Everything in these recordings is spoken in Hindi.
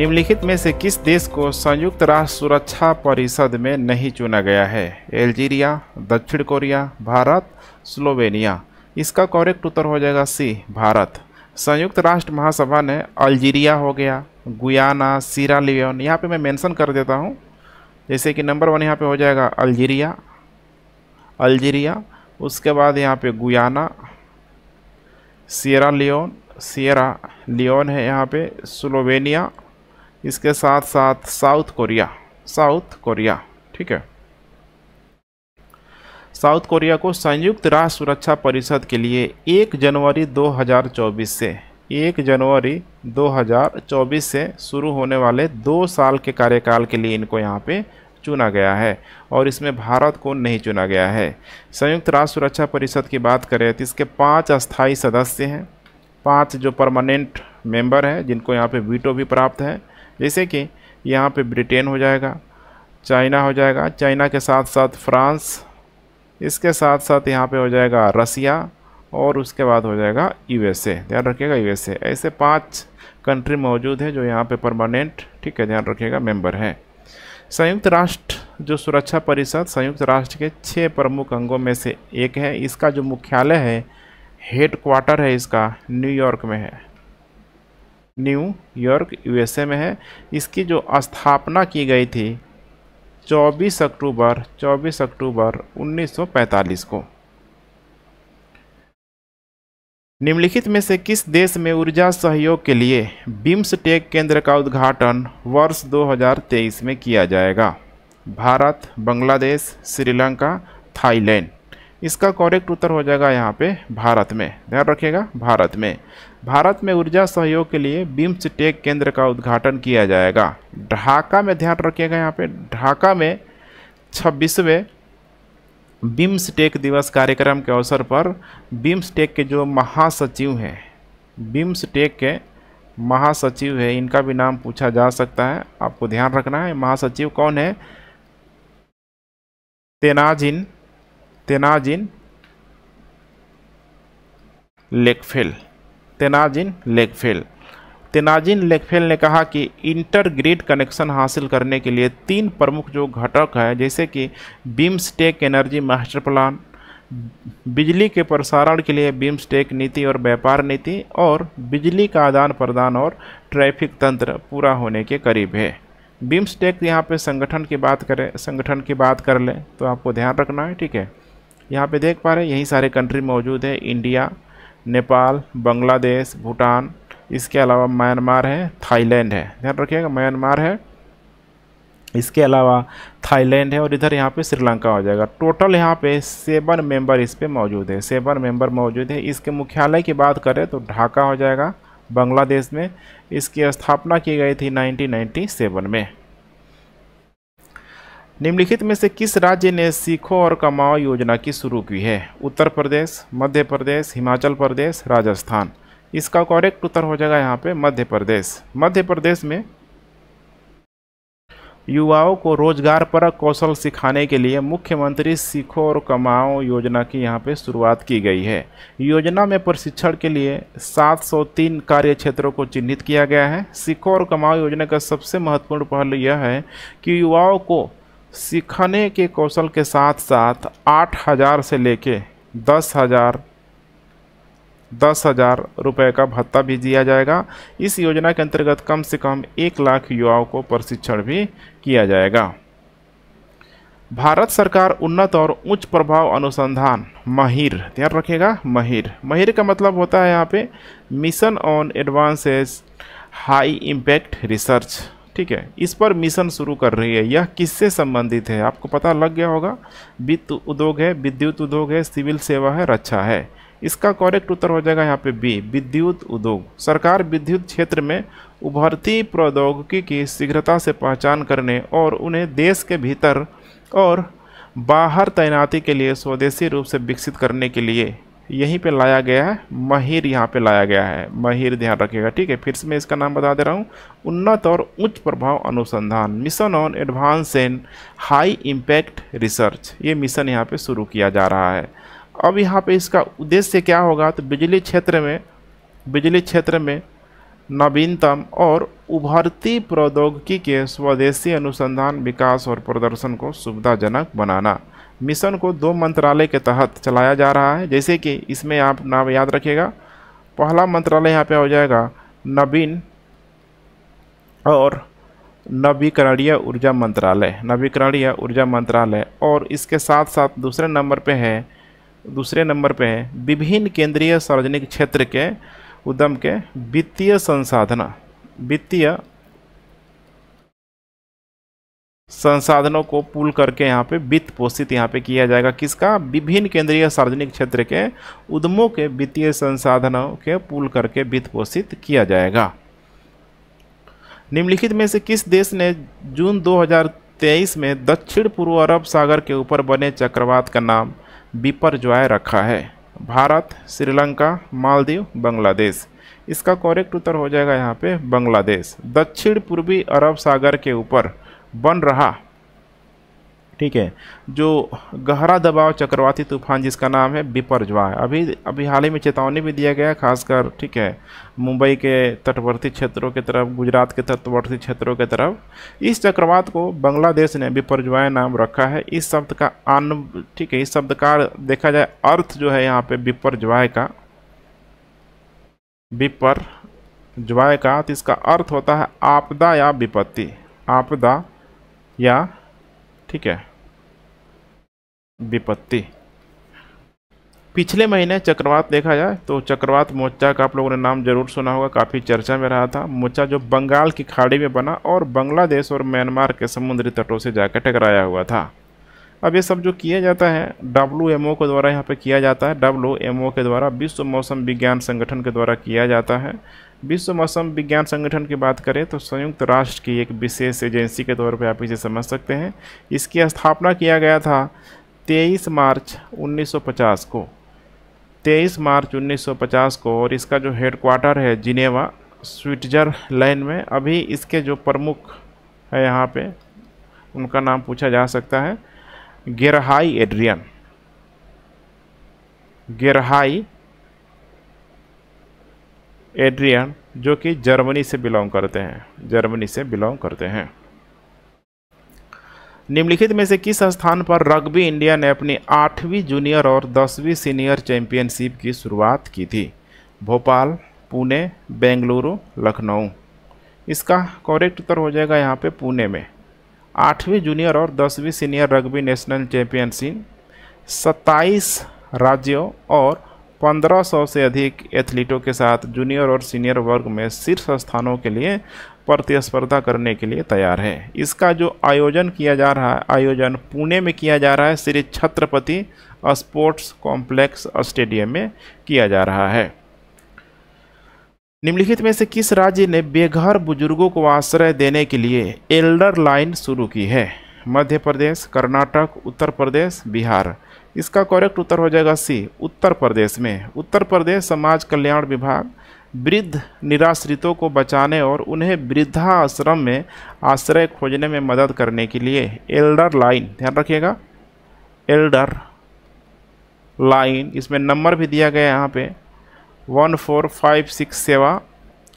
निम्नलिखित में से किस देश को संयुक्त राष्ट्र सुरक्षा परिषद में नहीं चुना गया है एल्जीरिया दक्षिण कोरिया भारत स्लोवेनिया इसका करेक्ट उत्तर हो जाएगा सी भारत संयुक्त राष्ट्र महासभा ने अल्जीरिया हो गया गुयाना सीरा लियोन यहाँ पे मैं मेंशन कर देता हूँ जैसे कि नंबर वन यहाँ पे हो जाएगा अल्जीरिया अल्जीरिया उसके बाद यहाँ पे Guyana Sierra Leone Sierra Leone है यहाँ पे स्लोवेनिया इसके साथ साथ साउथ कोरिया साउथ कोरिया ठीक है साउथ कोरिया को संयुक्त राष्ट्र सुरक्षा परिषद के लिए 1 जनवरी 2024 से 1 जनवरी 2024 से शुरू होने वाले दो साल के कार्यकाल के लिए इनको यहाँ पे चुना गया है और इसमें भारत को नहीं चुना गया है संयुक्त राष्ट्र सुरक्षा परिषद की बात करें तो इसके पाँच अस्थायी सदस्य हैं पाँच जो परमानेंट मेंबर हैं जिनको यहाँ पे वीटो भी प्राप्त है जैसे कि यहाँ पे ब्रिटेन हो जाएगा चाइना हो जाएगा चाइना के साथ साथ फ्रांस इसके साथ साथ यहाँ पे हो जाएगा रसिया और उसके बाद हो जाएगा यूएसए ध्यान रखिएगा यूएसए ऐसे पांच कंट्री मौजूद है जो यहाँ पे परमानेंट ठीक है ध्यान रखिएगा मेंबर हैं संयुक्त राष्ट्र जो सुरक्षा परिषद संयुक्त राष्ट्र के छः प्रमुख अंगों में से एक है इसका जो मुख्यालय है हेड क्वार्टर है इसका न्यूयॉर्क में है न्यूयॉर्क यूएसए में है इसकी जो स्थापना की गई थी 24 अक्टूबर 24 अक्टूबर 1945 को निम्नलिखित में से किस देश में ऊर्जा सहयोग के लिए बिम्स टेक केंद्र का उद्घाटन वर्ष 2023 में किया जाएगा भारत बांग्लादेश श्रीलंका थाईलैंड इसका करेक्ट उत्तर हो जाएगा यहाँ पे भारत में ध्यान रखिएगा भारत में भारत में ऊर्जा सहयोग के लिए बिम्स टेक केंद्र का उद्घाटन किया जाएगा ढाका में ध्यान रखिएगा यहाँ पे ढाका में छब्बीसवें बिम्स टेक दिवस कार्यक्रम के अवसर पर बिम्स टेक के जो महासचिव हैं बिम्स टेक के महासचिव है इनका भी नाम पूछा जा सकता है आपको ध्यान रखना है महासचिव कौन है तेनाजिन तेनाजिन लेकफेल तेनाजिन लेगफेल तेनाजिन लेगफेल ने कहा कि इंटरग्रिड कनेक्शन हासिल करने के लिए तीन प्रमुख जो घटक हैं जैसे कि बिम्सटेक एनर्जी मास्टर प्लान बिजली के प्रसारण के लिए बिम्सटेक नीति और व्यापार नीति और बिजली का आदान प्रदान और ट्रैफिक तंत्र पूरा होने के करीब है बिम्सटेक यहाँ पे संगठन की बात करें संगठन की बात कर लें तो आपको ध्यान रखना है ठीक है यहाँ पे देख पा रहे हैं यही सारे कंट्री मौजूद है इंडिया नेपाल बांग्लादेश भूटान इसके अलावा म्यांमार है थाईलैंड है ध्यान रखिएगा म्यांमार है इसके अलावा थाईलैंड है और इधर यहाँ पे श्रीलंका हो जाएगा टोटल यहाँ पे सेवन मेंबर इस पर मौजूद है सेवन मेंबर मौजूद है इसके मुख्यालय की बात करें तो ढाका हो जाएगा बांग्लादेश में इसकी स्थापना की गई थी 1997 में निम्नलिखित में से किस राज्य ने सीखो और कमाओ योजना की शुरू की है उत्तर प्रदेश मध्य प्रदेश हिमाचल प्रदेश राजस्थान इसका करेक्ट उत्तर हो जाएगा यहाँ पे मध्य प्रदेश मध्य प्रदेश में युवाओं को रोजगार पर कौशल सिखाने के लिए मुख्यमंत्री सीखो और कमाओ योजना की यहाँ पे शुरुआत की गई है योजना में प्रशिक्षण के लिए 703 कार्य क्षेत्रों को चिन्हित किया गया है सीखो और कमाओ योजना का सबसे महत्वपूर्ण पहलू यह है कि युवाओं को सिखाने के कौशल के साथ साथ आठ हज़ार से लेके दस हज़ार दस हज़ार रुपये का भत्ता भी दिया जाएगा इस योजना के अंतर्गत कम से कम एक लाख युवाओं को प्रशिक्षण भी किया जाएगा भारत सरकार उन्नत और उच्च प्रभाव अनुसंधान महिर ध्यान रखेगा महिर महिर का मतलब होता है यहाँ पे mission on advances high impact research ठीक है इस पर मिशन शुरू कर रही है यह किससे संबंधित है आपको पता लग गया होगा वित्त उद्योग है विद्युत उद्योग है सिविल सेवा है रक्षा है इसका करेक्ट उत्तर हो जाएगा यहाँ पे बी विद्युत उद्योग सरकार विद्युत क्षेत्र में उभरती प्रौद्योगिकी की शीघ्रता से पहचान करने और उन्हें देश के भीतर और बाहर तैनाती के लिए स्वदेशी रूप से विकसित करने के लिए यहीं पे लाया गया है महिर यहाँ पे लाया गया है महिर ध्यान रखिएगा ठीक है फिर से मैं इसका नाम बता दे रहा हूँ उन्नत और उच्च प्रभाव अनुसंधान mission on advance and high impact research ये मिशन यहाँ पे शुरू किया जा रहा है अब यहाँ पे इसका उद्देश्य क्या होगा तो बिजली क्षेत्र में बिजली क्षेत्र में नवीनतम और उभरती प्रौद्योगिकी के स्वदेशी अनुसंधान विकास और प्रदर्शन को सुविधाजनक बनाना मिशन को दो मंत्रालय के तहत चलाया जा रहा है जैसे कि इसमें आप नाम याद रखिएगा पहला मंत्रालय यहाँ पे हो जाएगा नवीन और नवीकरणीय ऊर्जा मंत्रालय नवीकरणीय ऊर्जा मंत्रालय और इसके साथ साथ दूसरे नंबर पे है दूसरे नंबर पे है विभिन्न केंद्रीय सार्वजनिक क्षेत्र के उद्यम के वित्तीय संसाधन वित्तीय संसाधनों को पुल करके यहाँ पे वित्त पोषित यहाँ पे किया जाएगा किसका विभिन्न केंद्रीय सार्वजनिक क्षेत्र के उद्यमों के वित्तीय संसाधनों के पुल करके वित्त पोषित किया जाएगा निम्नलिखित में से किस देश ने जून 2023 में दक्षिण पूर्व अरब सागर के ऊपर बने चक्रवात का नाम बिपरजॉय रखा है भारत श्रीलंका मालदीव बांग्लादेश इसका करेक्ट उत्तर हो जाएगा यहाँ पे बांग्लादेश दक्षिण पूर्वी अरब सागर के ऊपर बन रहा ठीक है जो गहरा दबाव चक्रवाती तूफान जिसका नाम है बिपरजवा अभी अभी हाल ही में चेतावनी भी दिया गया खासकर ठीक है मुंबई के तटवर्ती क्षेत्रों की तरफ गुजरात के तटवर्ती क्षेत्रों की तरफ इस चक्रवात को बांग्लादेश ने बिपरजवा नाम रखा है इस शब्द का आन ठीक है इस शब्द का देखा जाए अर्थ जो है यहाँ पे बिपरजवाय का बिपर ज्वाय का तो इसका अर्थ होता है आपदा या विपत्ति आपदा या ठीक है विपत्ति पिछले महीने चक्रवात देखा जाए तो चक्रवात मोचा का आप लोगों ने नाम जरूर सुना होगा काफ़ी चर्चा में रहा था मोचा जो बंगाल की खाड़ी में बना और बांग्लादेश और म्यांमार के समुद्री तटों से जाकर टकराया हुआ था अब ये सब जो किया जाता है डब्ल्यू एम ओ के द्वारा यहाँ पे किया जाता है डब्ल्यू एम ओ के द्वारा विश्व मौसम विज्ञान संगठन के द्वारा किया जाता है विश्व मौसम विज्ञान संगठन की बात करें तो संयुक्त राष्ट्र की एक विशेष एजेंसी के तौर पर आप इसे समझ सकते हैं इसकी स्थापना किया गया था 23 मार्च 1950 को 23 मार्च 1950 को और इसका जो हेडक्वार्टर है जिनेवा स्विट्जरलैंड में अभी इसके जो प्रमुख है यहाँ पे उनका नाम पूछा जा सकता है गेरहाई एड्रियन गेरहाई एड्रियन जो कि जर्मनी से बिलोंग करते हैं जर्मनी से बिलोंग करते हैं निम्नलिखित में से किस स्थान पर रग्बी इंडिया ने अपनी आठवीं जूनियर और दसवीं सीनियर चैंपियनशिप की शुरुआत की थी भोपाल पुणे बेंगलुरु लखनऊ इसका करेक्ट उत्तर हो जाएगा यहाँ पे पुणे में आठवीं जूनियर और दसवीं सीनियर रग्बी नेशनल चैंपियनशिप सत्ताईस राज्यों और 1500 से अधिक एथलीटों के साथ जूनियर और सीनियर वर्ग में शीर्ष स्थानों के लिए प्रतिस्पर्धा करने के लिए तैयार है इसका जो आयोजन किया जा रहा है आयोजन पुणे में किया जा रहा है Shri Chhatrapati sports complex stadium में किया जा रहा है निम्नलिखित में से किस राज्य ने बेघर बुजुर्गों को आश्रय देने के लिए एल्डर लाइन शुरू की है मध्य प्रदेश कर्नाटक उत्तर प्रदेश बिहार इसका करेक्ट उत्तर हो जाएगा सी उत्तर प्रदेश में उत्तर प्रदेश समाज कल्याण विभाग वृद्ध निराश्रितों को बचाने और उन्हें वृद्धा आश्रम में आश्रय खोजने में मदद करने के लिए एल्डर लाइन ध्यान रखिएगा एल्डर लाइन इसमें नंबर भी दिया गया यहाँ पे वन फोर फाइव सिक्स सेवा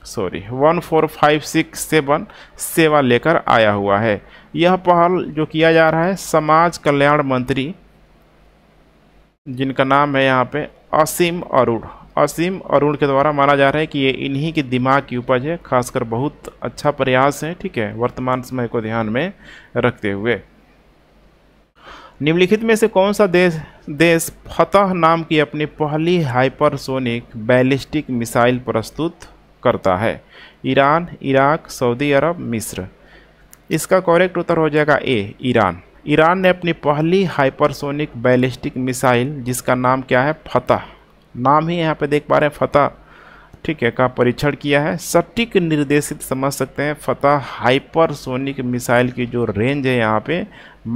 sorry one four five six seven सेवा लेकर आया हुआ है यह पहल जो किया जा रहा है समाज कल्याण मंत्री जिनका नाम है यहाँ पे असीम अरुण असीम अरुण के द्वारा माना जा रहा है कि ये इन्हीं के दिमाग की उपज है खासकर बहुत अच्छा प्रयास है ठीक है वर्तमान समय को ध्यान में रखते हुए निम्नलिखित में से कौन सा देश देश फतह नाम की अपनी पहली हाइपरसोनिक बैलिस्टिक मिसाइल प्रस्तुत करता है ईरान इराक सऊदी अरब मिस्र इसका करेक्ट उत्तर हो जाएगा ए ईरान ईरान ने अपनी पहली हाइपरसोनिक बैलिस्टिक मिसाइल जिसका नाम क्या है फतह नाम ही यहाँ पे देख पा रहे हैं फतह ठीक है का परीक्षण किया है सटीक निर्देशित समझ सकते हैं फतह हाइपरसोनिक मिसाइल की जो रेंज है यहाँ पे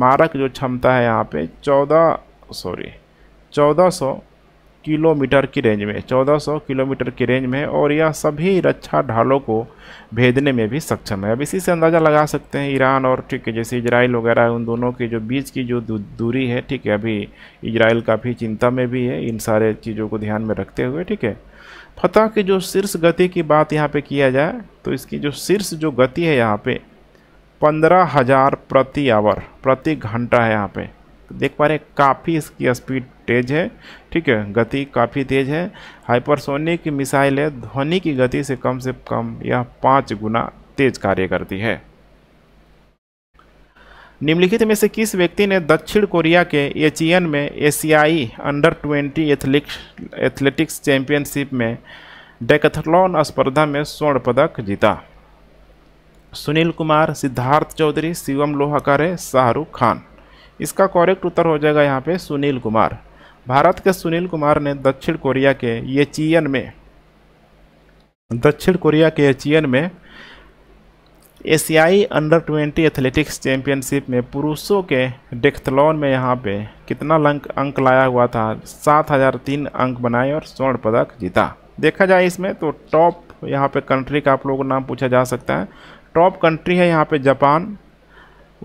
मारक जो क्षमता है यहाँ पे चौदह सॉरी चौदह सौ किलोमीटर की रेंज में 1400 किलोमीटर की रेंज में और यह सभी रक्षा ढालों को भेजने में भी सक्षम है अब इसी से अंदाज़ा लगा सकते हैं ईरान और ठीक है जैसे इजराइल वगैरह उन दोनों के जो बीच की जो दूरी है ठीक है अभी इजराइल काफ़ी चिंता में भी है इन सारे चीज़ों को ध्यान में रखते हुए ठीक है फतह की जो शीर्ष गति की बात यहाँ पर किया जाए तो इसकी जो शीर्ष जो गति है यहाँ पर पंद्रह हज़ार प्रति आवर प्रति घंटा है यहाँ पे देख पा रहे काफ़ी इसकी स्पीड तेज है ठीक है गति काफ़ी तेज़ है हाइपरसोनिक मिसाइल है ध्वनि की गति से कम से कम यह पाँच गुना तेज कार्य करती है निम्नलिखित में से किस व्यक्ति ने दक्षिण कोरिया के एचियन में एशियाई under twenty athletics athletics championship में डेकथलॉन स्पर्धा में स्वर्ण पदक जीता सुनील कुमार सिद्धार्थ चौधरी शिवम लोहाकर शाहरुख खान इसका करेक्ट उत्तर हो जाएगा यहाँ पे सुनील कुमार भारत के सुनील कुमार ने दक्षिण कोरिया के येचियन में दक्षिण कोरिया के एचियन में एशियाई अंडर ट्वेंटी एथलेटिक्स चैंपियनशिप में पुरुषों के डेक्थलॉन में यहाँ पे कितना लंक अंक लाया हुआ था सात हज़ार तीन अंक बनाए और स्वर्ण पदक जीता देखा जाए इसमें तो टॉप यहाँ पे कंट्री का आप लोगों का नाम पूछा जा सकता है टॉप कंट्री है यहाँ पे जापान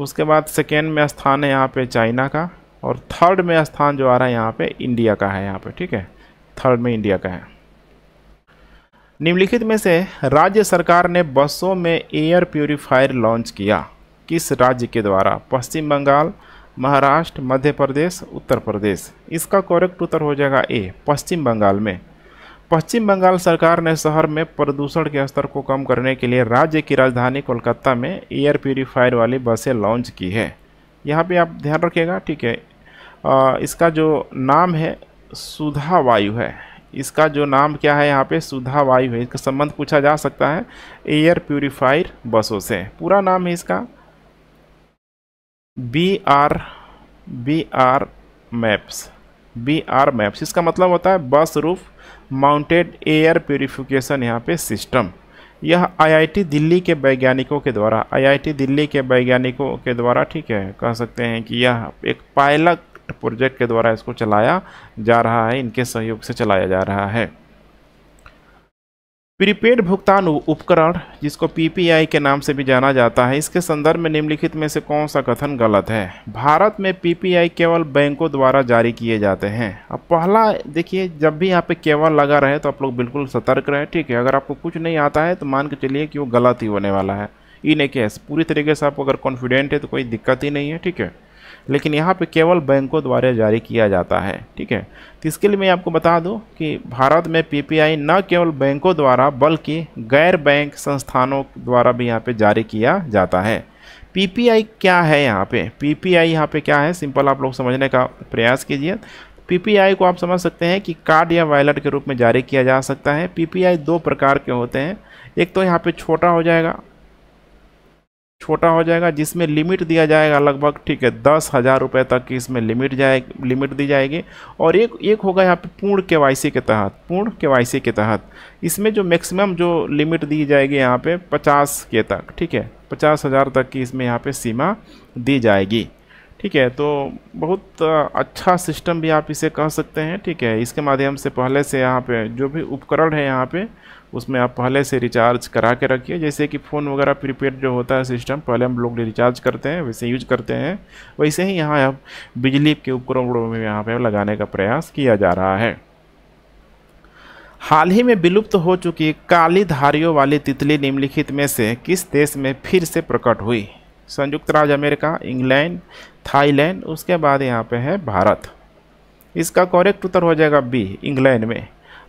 उसके बाद सेकेंड में स्थान है यहाँ पे चाइना का और थर्ड में स्थान जो आ रहा है यहाँ पे इंडिया का है यहाँ पे ठीक है थर्ड में इंडिया का है निम्नलिखित में से राज्य सरकार ने बसों में एयर प्योरीफायर लॉन्च किया किस राज्य के द्वारा पश्चिम बंगाल महाराष्ट्र मध्य प्रदेश उत्तर प्रदेश इसका करेक्ट उत्तर हो जाएगा ए पश्चिम बंगाल में पश्चिम बंगाल सरकार ने शहर में प्रदूषण के स्तर को कम करने के लिए राज्य की राजधानी कोलकाता में एयर प्योरीफायर वाली बसें लॉन्च की है यहाँ पे आप ध्यान रखिएगा ठीक है इसका जो नाम है सुधा वायु है इसका जो नाम क्या है यहाँ पे सुधा वायु है इसका संबंध पूछा जा सकता है एयर प्यूरिफायर बसों से पूरा नाम है इसका B R B R maps B R maps इसका मतलब होता है बस रूफ माउंटेड एयर प्योरीफिकेशन यहाँ पे सिस्टम यह आईआईटी दिल्ली के वैज्ञानिकों के द्वारा आईआईटी दिल्ली के वैज्ञानिकों के द्वारा ठीक है कह सकते हैं कि यह एक पायलट आर्ट प्रोजेक्ट के द्वारा इसको चलाया जा रहा है इनके सहयोग से चलाया जा रहा है प्रीपेड भुगतान उपकरण जिसको पीपीआई के नाम से भी जाना जाता है इसके संदर्भ में निम्नलिखित में से कौन सा कथन गलत है भारत में पीपीआई केवल बैंकों द्वारा जारी किए जाते हैं अब पहला देखिए जब भी यहाँ पे केवल लगा रहे तो आप लोग बिल्कुल सतर्क रहे ठीक है अगर आपको कुछ नहीं आता है तो मान के चलिए कि वो गलत ही होने वाला है इन ए केस पूरी तरीके से आप अगर कॉन्फिडेंट है तो कोई दिक्कत ही नहीं है ठीक है लेकिन यहाँ पे केवल बैंकों द्वारा जारी किया जाता है ठीक है तो इसके लिए मैं आपको बता दूँ कि भारत में पीपीआई न केवल बैंकों द्वारा बल्कि गैर बैंक संस्थानों द्वारा भी यहाँ पे जारी किया जाता है पीपीआई क्या है यहाँ पे पीपीआई यहाँ पे क्या है सिंपल आप लोग समझने का प्रयास कीजिए पीपीआई को आप समझ सकते हैं कि कार्ड या वॉलेट के रूप में जारी किया जा सकता है पीपीआई दो प्रकार के होते हैं एक तो यहाँ पे छोटा हो जाएगा छोटा हो जाएगा जिसमें लिमिट दिया जाएगा लगभग ठीक है दस हज़ार रुपये तक की इसमें लिमिट जाए लिमिट दी जाएगी और एक एक होगा यहाँ पे पूर्ण के के तहत पूर्ण के के तहत इसमें जो मैक्सिमम जो लिमिट दी जाएगी यहाँ पे पचास के तक ठीक है पचास हज़ार तक की इसमें यहाँ पे सीमा दी जाएगी ठीक है तो बहुत अच्छा सिस्टम भी आप इसे कह सकते हैं ठीक है इसके माध्यम से पहले से यहाँ पर जो भी उपकरण है यहाँ पर उसमें आप पहले से रिचार्ज करा के रखिए जैसे कि फ़ोन वगैरह प्रीपेड जो होता है सिस्टम पहले हम लोग रिचार्ज करते हैं वैसे यूज करते हैं वैसे ही यहाँ आप बिजली के उपकरणों में यहाँ पर लगाने का प्रयास किया जा रहा है हाल ही में विलुप्त हो चुकी काली धारियों वाली तितली निम्नलिखित में से किस देश में फिर से प्रकट हुई संयुक्त राज्य अमेरिका इंग्लैंड थाईलैंड उसके बाद यहाँ पे है भारत इसका करेक्ट उत्तर हो जाएगा बी इंग्लैंड में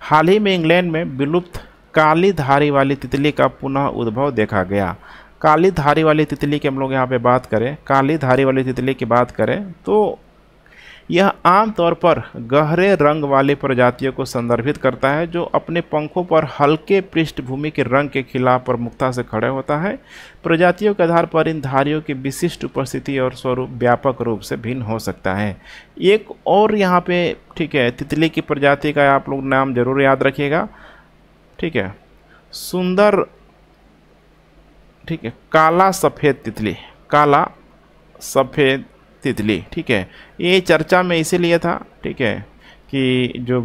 हाल ही में इंग्लैंड में विलुप्त काली धारी वाली तितली का पुनः उद्भव देखा गया काली धारी वाली तितली की हम लोग यहाँ पे बात करें काली धारी वाली तितली की बात करें तो यह आमतौर पर गहरे रंग वाले प्रजातियों को संदर्भित करता है जो अपने पंखों पर हल्के पृष्ठभूमि के रंग के खिलाफ प्रमुखता से खड़े होता है प्रजातियों के आधार पर इन धारियों की विशिष्ट उपस्थिति और स्वरूप व्यापक रूप से भिन्न हो सकता है एक और यहाँ पे ठीक है तितली की प्रजाति का आप लोग नाम जरूर याद रखिएगा ठीक है सुंदर ठीक है काला सफ़ेद तितली काला सफ़ेद तितली ठीक है ये चर्चा में इसीलिए था ठीक है कि जो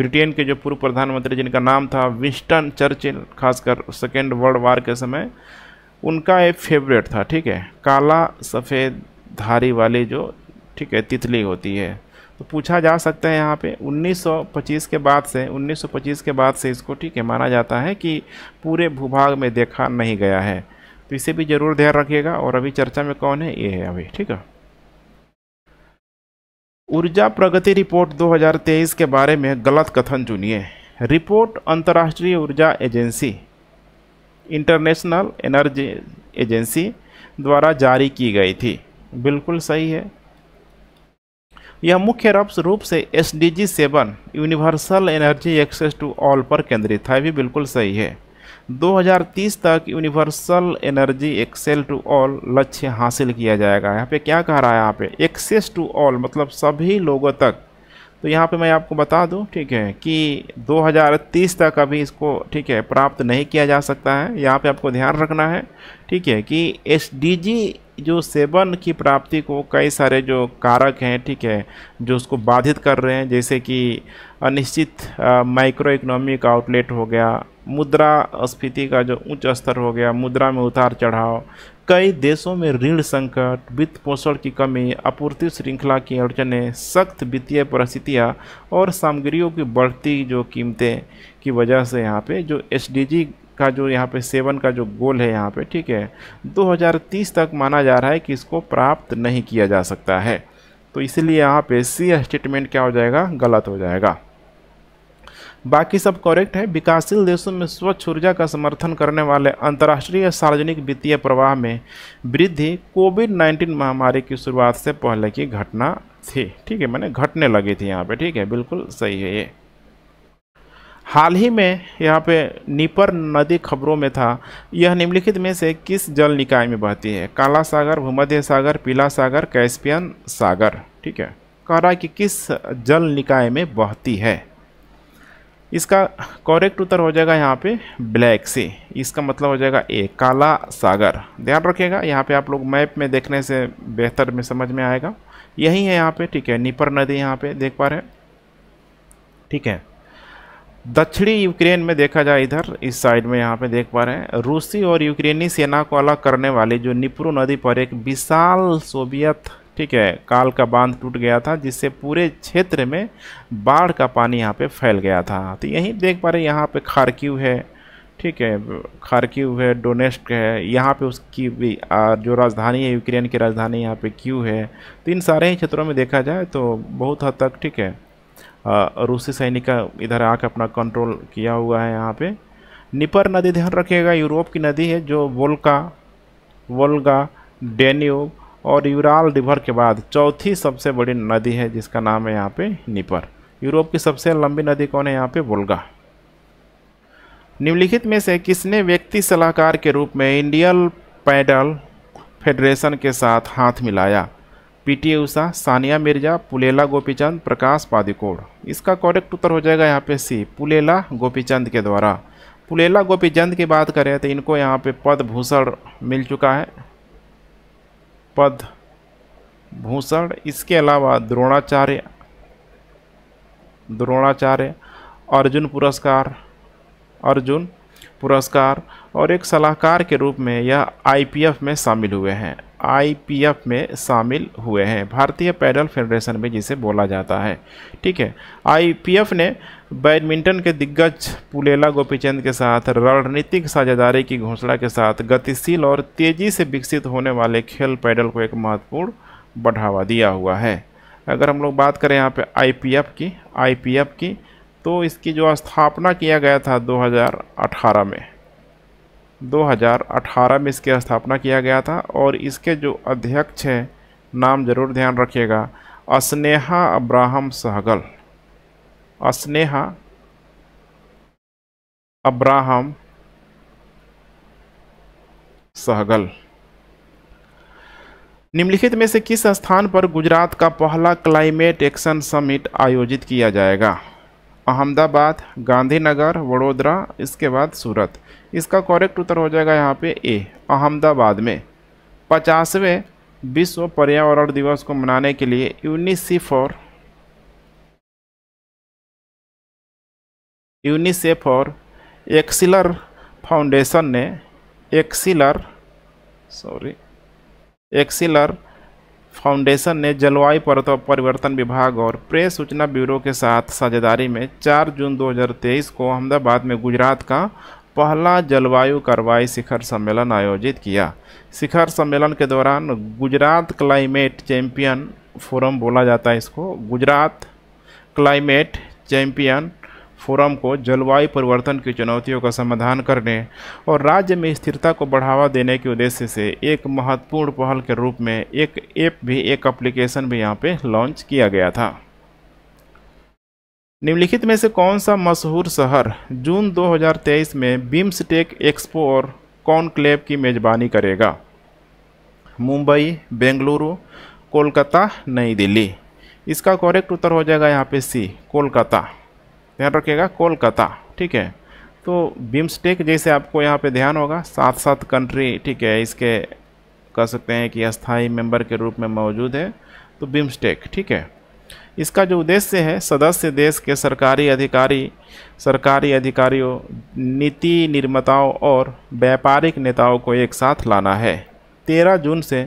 ब्रिटेन के जो पूर्व प्रधानमंत्री जिनका नाम था विंस्टन चर्चिल खासकर सेकेंड वर्ल्ड वार के समय उनका एक फेवरेट था ठीक है काला सफ़ेद धारी वाली जो ठीक है तितली होती है तो पूछा जा सकता है यहाँ पे 1925 के बाद से 1925 के बाद से इसको ठीक है माना जाता है कि पूरे भूभाग में देखा नहीं गया है तो इसे भी ज़रूर ध्यान रखिएगा और अभी चर्चा में कौन है ये है अभी ठीक है ऊर्जा प्रगति रिपोर्ट 2023 के बारे में गलत कथन चुनिए रिपोर्ट अंतर्राष्ट्रीय ऊर्जा एजेंसी इंटरनेशनल एनर्जी एजेंसी द्वारा जारी की गई थी बिल्कुल सही है यह मुख्य रूप से S D G seven universal energy access to all पर केंद्रित था भी बिल्कुल सही है 2030 तक universal energy access to all लक्ष्य हासिल किया जाएगा यहाँ पे क्या कह रहा है यहाँ पे एक्सेस टू ऑल मतलब सभी लोगों तक तो यहाँ पे मैं आपको बता दूँ ठीक है कि 2030 तक अभी इसको ठीक है प्राप्त नहीं किया जा सकता है यहाँ पे आपको ध्यान रखना है ठीक है कि एस जो सेवन की प्राप्ति को कई सारे जो कारक हैं ठीक है जो उसको बाधित कर रहे हैं जैसे कि अनिश्चित माइक्रो इकोनॉमिक आउटलेट हो गया मुद्रा स्फीति का जो उच्च स्तर हो गया मुद्रा में उतार चढ़ाव कई देशों में ऋण संकट वित्त पोषण की कमी आपूर्ति श्रृंखला की अड़चने सख्त वित्तीय परिस्थितियाँ और सामग्रियों की बढ़ती जो कीमतें की वजह से यहाँ पे जो एस का जो यहाँ पे सेवन का जो गोल है यहाँ पे ठीक है 2030 तक माना जा रहा है कि इसको प्राप्त नहीं किया जा सकता है तो इसलिए यहाँ पे सी स्टेटमेंट क्या हो जाएगा गलत हो जाएगा बाकी सब करेक्ट है विकासशील देशों में स्वच्छ ऊर्जा का समर्थन करने वाले अंतर्राष्ट्रीय सार्वजनिक वित्तीय प्रवाह में वृद्धि कोविड 19 महामारी की शुरुआत से पहले की घटना थी ठीक है मैंने घटने लगी थी यहाँ पे ठीक है बिल्कुल सही है ये हाल ही में यहाँ पे नीपर नदी खबरों में था यह निम्नलिखित में से किस जल निकाय में बहती है काला सागर भूमध्य सागर पीला सागर कैस्पियन सागर ठीक है कह रहा है कि किस जल निकाय में बहती है इसका करेक्ट उत्तर हो जाएगा यहाँ पे ब्लैक सी इसका मतलब हो जाएगा ए काला सागर ध्यान रखिएगा यहाँ पे आप लोग मैप में देखने से बेहतर में समझ में आएगा यही है यहाँ पे ठीक है निपर नदी यहाँ पे देख पा रहे हैं ठीक है दक्षिणी यूक्रेन में देखा जाए इधर इस साइड में यहाँ पे देख पा रहे हैं रूसी और यूक्रेनी सेना को अलग करने वाली जो निप्रो नदी पर एक विशाल सोवियत ठीक है काल का बांध टूट गया था जिससे पूरे क्षेत्र में बाढ़ का पानी यहाँ पे फैल गया था तो यहीं देख पा रहे हैं यहाँ पे खारक्यू है ठीक है खारक्यू है डोनेस्क है यहाँ पे उसकी भी जो राजधानी है यूक्रेन की राजधानी यहाँ पे क्यू है तो इन सारे ही क्षेत्रों में देखा जाए तो बहुत हद तक ठीक है रूसी सैनिक का इधर आकर अपना कंट्रोल किया हुआ है यहाँ पे निपर नदी ध्यान रखिएगा यूरोप की नदी है जो वोल्का वोल्गा डेन्यूब और यूराल रिवर के बाद चौथी सबसे बड़ी नदी है जिसका नाम है यहाँ पे निपर यूरोप की सबसे लंबी नदी कौन है यहाँ पे वोल्गा निम्नलिखित में से किसने व्यक्ति सलाहकार के रूप में इंडियल पैडल फेडरेशन के साथ हाथ मिलाया पीटी उषा सानिया मिर्जा पुलेला गोपीचंद प्रकाश पादिकोड इसका करेक्ट उत्तर हो जाएगा यहाँ पे सी पुलेला गोपीचंद के द्वारा पुलेला गोपीचंद की बात करें तो इनको यहाँ पे पद भूषण मिल चुका है पद भूषण इसके अलावा द्रोणाचार्य द्रोणाचार्य अर्जुन पुरस्कार अर्जुन पुरस्कार और एक सलाहकार के रूप में यह आईपीएफ में शामिल हुए हैं आईपीएफ में शामिल हुए हैं भारतीय पैडल फेडरेशन में जिसे बोला जाता है ठीक है आईपीएफ ने बैडमिंटन के दिग्गज पुलेला गोपीचंद के साथ रणनीतिक साझेदारी की घोषणा के साथ गतिशील और तेज़ी से विकसित होने वाले खेल पैडल को एक महत्वपूर्ण बढ़ावा दिया हुआ है अगर हम लोग बात करें यहाँ पे आईपीएफ की आईपीएफ की तो इसकी जो स्थापना किया गया था 2018 में 2018 में इसकी स्थापना किया गया था और इसके जो अध्यक्ष हैं नाम ज़रूर ध्यान रखिएगा अस्नेहा अब्राहम सहगल अस्नेहा अब्राहम सहगल निम्नलिखित में से किस स्थान पर गुजरात का पहला क्लाइमेट एक्शन समिट आयोजित किया जाएगा अहमदाबाद गांधीनगर वडोदरा इसके बाद सूरत इसका करेक्ट उत्तर हो जाएगा यहाँ पे ए अहमदाबाद में पचासवें विश्व पर्यावरण दिवस को मनाने के लिए यूनिसेफ और यूनिसेफ और एक्सिलर फाउंडेशन ने एक्सिलर सॉरी एक्सिलर फाउंडेशन ने जलवायु तो परिवर्तन विभाग और प्रेस सूचना ब्यूरो के साथ साझेदारी में 4 जून 2023 को अहमदाबाद में गुजरात का पहला जलवायु कार्रवाई शिखर सम्मेलन आयोजित किया शिखर सम्मेलन के दौरान गुजरात क्लाइमेट चैम्पियन फोरम बोला जाता है इसको गुजरात क्लाइमेट चैम्पियन फोरम को जलवायु परिवर्तन की चुनौतियों का समाधान करने और राज्य में स्थिरता को बढ़ावा देने के उद्देश्य से एक महत्वपूर्ण पहल के रूप में एक ऐप भी एक एप्लीकेशन भी यहाँ पे लॉन्च किया गया था निम्नलिखित में से कौन सा मशहूर शहर जून 2023 में बिम्सटेक एक्सपो और कॉन्क्लेव की मेज़बानी करेगा मुंबई बेंगलुरु कोलकाता नई दिल्ली इसका करेक्ट उत्तर हो जाएगा यहाँ पे सी कोलकाता ध्यान रखिएगा कोलकाता ठीक है तो बिम्स्टेक जैसे आपको यहाँ पे ध्यान होगा सात सात कंट्री ठीक है इसके कह सकते हैं कि अस्थाई मेंबर के रूप में मौजूद है तो बिम्स्टेक ठीक है इसका जो उद्देश्य है सदस्य देश के सरकारी अधिकारी सरकारी अधिकारियों नीति निर्माताओं और व्यापारिक नेताओं को एक साथ लाना है तेरह जून से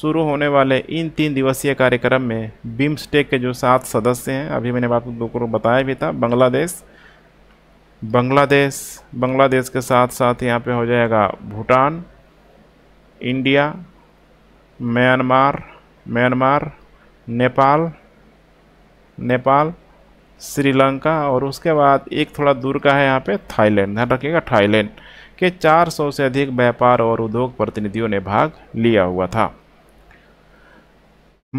शुरू होने वाले इन तीन दिवसीय कार्यक्रम में बिम्स्टेक के जो सात सदस्य हैं अभी मैंने बात को बताया भी था बांग्लादेश बांग्लादेश बांग्लादेश के साथ साथ यहाँ पे हो जाएगा Bhutan India Myanmar Myanmar Nepal Nepal Sri Lanka और उसके बाद एक थोड़ा दूर का है यहाँ पे थाईलैंड ध्यान रखिएगा थाईलैंड के 400 से अधिक व्यापार और उद्योग प्रतिनिधियों ने भाग लिया हुआ था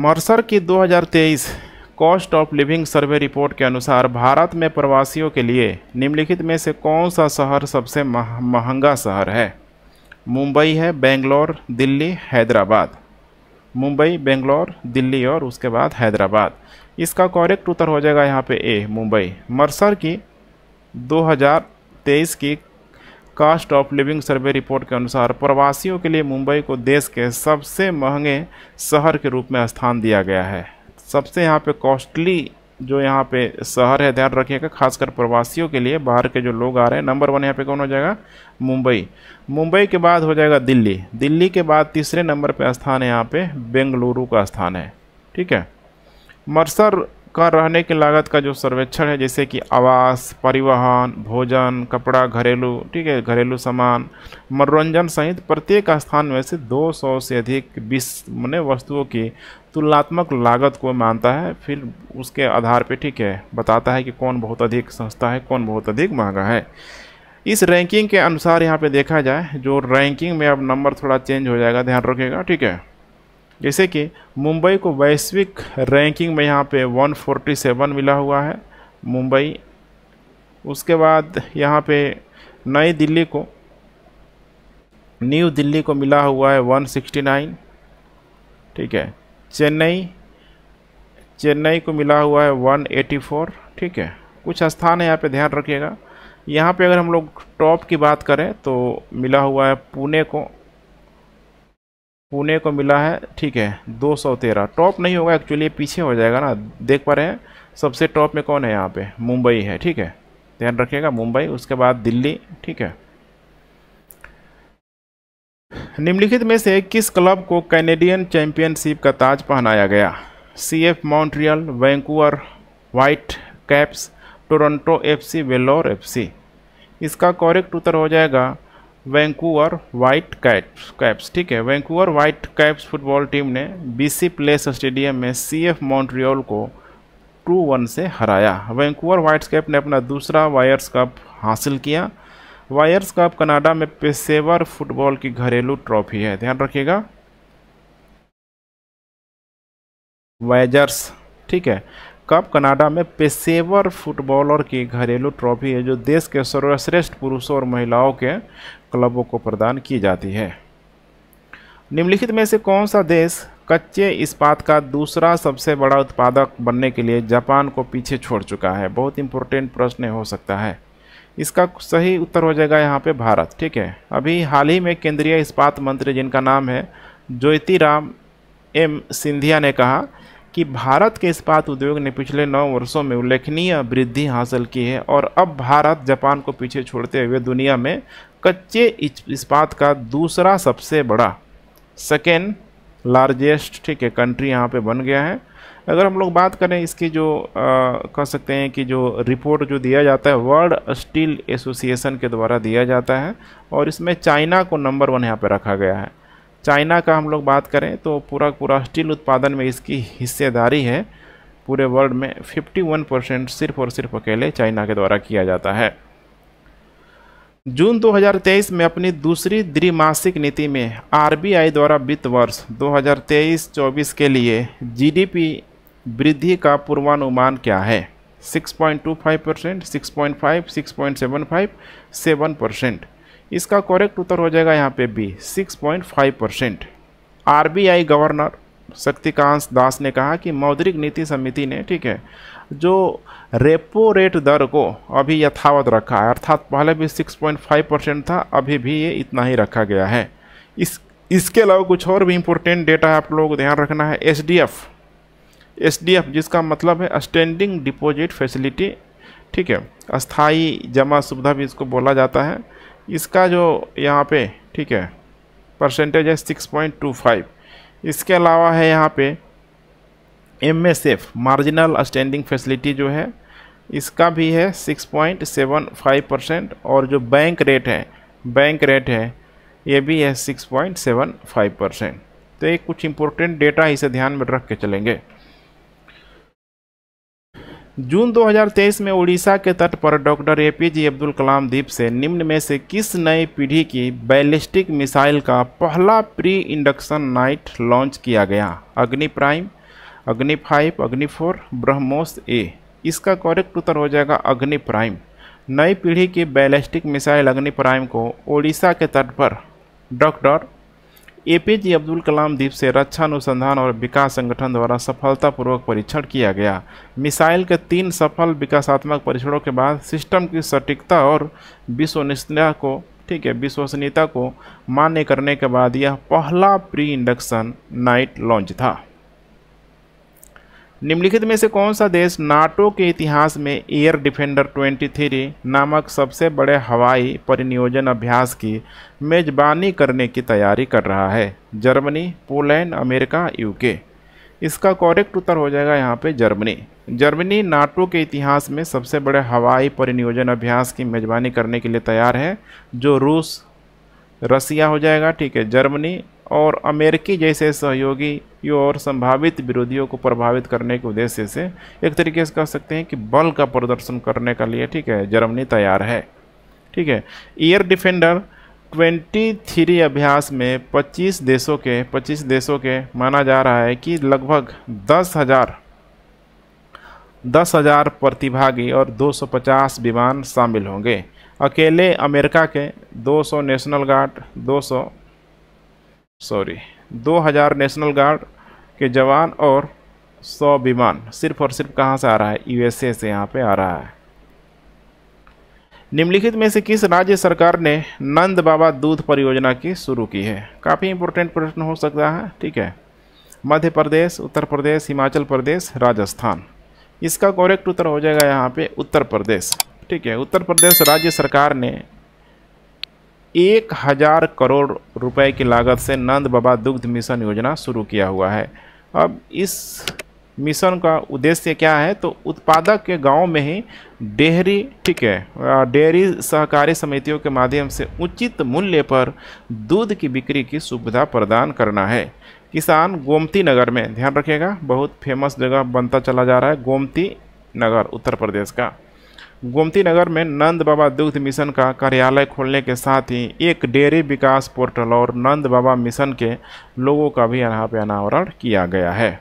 मर्सर की 2023 cost of living survey report के अनुसार भारत में प्रवासियों के लिए निम्नलिखित में से कौन सा शहर सबसे महंगा शहर है मुंबई है बेंगलोर दिल्ली हैदराबाद मुंबई बेंगलोर दिल्ली और उसके बाद हैदराबाद इसका करेक्ट उत्तर हो जाएगा यहाँ पे ए मुंबई मर्सर की 2023 की cost of living survey report के अनुसार प्रवासियों के लिए मुंबई को देश के सबसे महंगे शहर के रूप में स्थान दिया गया है सबसे यहाँ पे कॉस्टली जो यहाँ पे शहर है ध्यान रखिएगा खासकर प्रवासियों के लिए बाहर के जो लोग आ रहे हैं नंबर वन यहाँ पे कौन हो जाएगा मुंबई मुंबई के बाद हो जाएगा दिल्ली दिल्ली के बाद तीसरे नंबर पे स्थान है यहाँ पे बेंगलुरु का स्थान है ठीक है मर्सर का रहने की लागत का जो सर्वेक्षण है जैसे कि आवास परिवहन भोजन कपड़ा घरेलू ठीक है घरेलू सामान मनोरंजन सहित प्रत्येक स्थान में से 200 से अधिक बीस मैंने वस्तुओं की तुलनात्मक लागत को मानता है फिर उसके आधार पे ठीक है बताता है कि कौन बहुत अधिक सस्ता है कौन बहुत अधिक महंगा है इस रैंकिंग के अनुसार यहाँ पे देखा जाए जो रैंकिंग में अब नंबर थोड़ा चेंज हो जाएगा ध्यान रखिएगा ठीक है जैसे कि मुंबई को वैश्विक रैंकिंग में यहाँ पे 147 मिला हुआ है मुंबई उसके बाद यहाँ पे नई दिल्ली को न्यू दिल्ली को मिला हुआ है 169 ठीक है चेन्नई चेन्नई को मिला हुआ है 184 ठीक है कुछ स्थान है यहाँ पे ध्यान रखिएगा यहाँ पे अगर हम लोग टॉप की बात करें तो मिला हुआ है पुणे को पुणे को मिला है ठीक है 213 टॉप नहीं होगा एक्चुअली पीछे हो जाएगा ना देख पा रहे हैं सबसे टॉप में कौन है यहाँ पे मुंबई है ठीक है ध्यान रखिएगा मुंबई उसके बाद दिल्ली ठीक है निम्नलिखित में से किस क्लब को कैनेडियन चैंपियनशिप का ताज पहनाया गया C F Montreal Vancouver white caps Toronto F C Valour C इसका करेक्ट उत्तर हो जाएगा वैंकूवर वाइट कैप्स कैप्स ठीक है Vancouver white caps football team ने बीसी प्लेस स्टेडियम में सीएफ मॉन्ट्रियल को टू वन से हराया वैंकूवर वाइट कैप ने अपना दूसरा वायर्स कप हासिल किया वायर्स कप कनाडा में पेशेवर फुटबॉल की घरेलू ट्रॉफी है ध्यान रखिएगा वायजर्स ठीक है कप कनाडा में पेशेवर फुटबॉलर की घरेलू ट्रॉफी है जो देश के सर्वश्रेष्ठ पुरुषों और महिलाओं के क्लबों को प्रदान की जाती है निम्नलिखित में से कौन सा देश कच्चे इस्पात का दूसरा सबसे बड़ा उत्पादक बनने के लिए जापान को पीछे छोड़ चुका है बहुत इंपॉर्टेंट प्रश्न हो सकता है इसका सही उत्तर हो जाएगा यहाँ पे भारत ठीक है अभी हाल ही में केंद्रीय इस्पात मंत्री जिनका नाम है ज्योतिराम एम सिंधिया ने कहा कि भारत के इस्पात उद्योग ने पिछले नौ वर्षों में उल्लेखनीय वृद्धि हासिल की है और अब भारत जापान को पीछे छोड़ते हुए दुनिया में कच्चे इस्पात का दूसरा सबसे बड़ा सेकेंड लार्जेस्ट ठीक है कंट्री यहाँ पे बन गया है अगर हम लोग बात करें इसकी जो कह सकते हैं कि जो रिपोर्ट जो दिया जाता है वर्ल्ड स्टील एसोसिएशन के द्वारा दिया जाता है और इसमें चाइना को नंबर वन यहाँ पे रखा गया है चाइना का हम लोग बात करें तो पूरा पूरा स्टील उत्पादन में इसकी हिस्सेदारी है पूरे वर्ल्ड में फिफ्टी परसेंट सिर्फ और सिर्फ अकेले चाइना के द्वारा किया जाता है जून 2023 में अपनी दूसरी द्विमासिक नीति में आरबीआई द्वारा वित्त वर्ष 2023-24 के लिए जीडीपी वृद्धि का पूर्वानुमान क्या है 6.25 परसेंट सिक्स पॉइंट परसेंट इसका करेक्ट उत्तर हो जाएगा यहाँ पे B 6.5 percent R governor Shaktikanta Das ने कहा कि मौद्रिक नीति समिति ने ठीक है जो रेपो रेट दर को अभी यथावत रखा है अर्थात पहले भी 6.5 परसेंट था अभी भी ये इतना ही रखा गया है इस इसके अलावा कुछ और भी इम्पोर्टेंट डेटा है आप लोगों को ध्यान रखना है एस डी एफ जिसका मतलब है स्टैंडिंग डिपॉजिट फैसिलिटी ठीक है अस्थाई जमा सुविधा भी इसको बोला जाता है इसका जो यहाँ पे ठीक है परसेंटेज है 6.25 इसके अलावा है यहाँ पे M S F marginal standing facility जो है इसका भी है 6.75 परसेंट और जो बैंक रेट है बैंक रेट है ये भी है 6.75 परसेंट तो ये कुछ इम्पोर्टेंट डेटा इसे ध्यान में रख के चलेंगे जून 2023 में उड़ीसा के तट पर doctor A P J Abdul Kalam द्वीप से निम्न में से किस नई पीढ़ी की बैलिस्टिक मिसाइल का पहला प्री इंडक्शन नाइट लॉन्च किया गया अग्नि प्राइम अग्नि फाइव अग्नि फोर ब्रह्मोस ए इसका करेक्ट उत्तर हो जाएगा अग्नि प्राइम नई पीढ़ी की बैलिस्टिक मिसाइल अग्नि प्राइम को ओडिशा के तट पर डॉक्टर एपीजे अब्दुल कलाम द्वीप से रक्षा अनुसंधान और विकास संगठन द्वारा सफलतापूर्वक परीक्षण किया गया मिसाइल के तीन सफल विकासात्मक परीक्षणों के बाद सिस्टम की सटीकता और विश्वसनीयता को ठीक है विश्वसनीयता को मान्य करने के बाद यह पहला प्री इंडक्शन नाइट लॉन्च था निम्नलिखित में से कौन सा देश नाटो के इतिहास में एयर डिफेंडर 23 नामक सबसे बड़े हवाई परिनियोजन अभ्यास की मेजबानी करने की तैयारी कर रहा है जर्मनी पोलैंड अमेरिका यूके इसका करेक्ट उत्तर हो जाएगा यहाँ पे जर्मनी जर्मनी नाटो के इतिहास में सबसे बड़े हवाई परिनियोजन अभ्यास की मेजबानी करने के लिए तैयार है जो रूस रसिया हो जाएगा ठीक है जर्मनी और अमेरिकी जैसे सहयोगी व्यक्तियों और संभावित विरोधियों को प्रभावित करने के उद्देश्य से एक तरीके से कह सकते हैं कि बल का प्रदर्शन करने का लिए ठीक है जर्मनी तैयार है ठीक है एयर डिफेंडर 23 अभ्यास में 25 देशों के 25 देशों के माना जा रहा है कि लगभग दस हज़ार दस हज़ार प्रतिभागी और 250 विमान शामिल होंगे अकेले अमेरिका के 200 national guard 200 sorry 2000 national guard कि जवान और सौ विमान सिर्फ और सिर्फ कहाँ से आ रहा है यूएसए से यहाँ पे आ रहा है निम्नलिखित में से किस राज्य सरकार ने नंद बाबा दूध परियोजना की शुरू की है काफ़ी इंपॉर्टेंट प्रश्न हो सकता है ठीक है मध्य प्रदेश उत्तर प्रदेश हिमाचल प्रदेश राजस्थान इसका करेक्ट उत्तर हो जाएगा यहाँ पे उत्तर प्रदेश ठीक है उत्तर प्रदेश राज्य सरकार ने एक हज़ार करोड़ रुपए की लागत से नंद बाबा दुग्ध मिशन योजना शुरू किया हुआ है अब इस मिशन का उद्देश्य क्या है तो उत्पादक के गांव में ही डेहरी ठीक है डेयरी सहकारी समितियों के माध्यम से उचित मूल्य पर दूध की बिक्री की सुविधा प्रदान करना है किसान गोमती नगर में ध्यान रखिएगा बहुत फेमस जगह बनता चला जा रहा है गोमती नगर उत्तर प्रदेश का गोमती नगर में नंद बाबा दुग्ध मिशन का कार्यालय खोलने के साथ ही एक डेयरी विकास पोर्टल और नंद बाबा मिशन के लोगों का भी यहाँ पे अनावरण किया गया है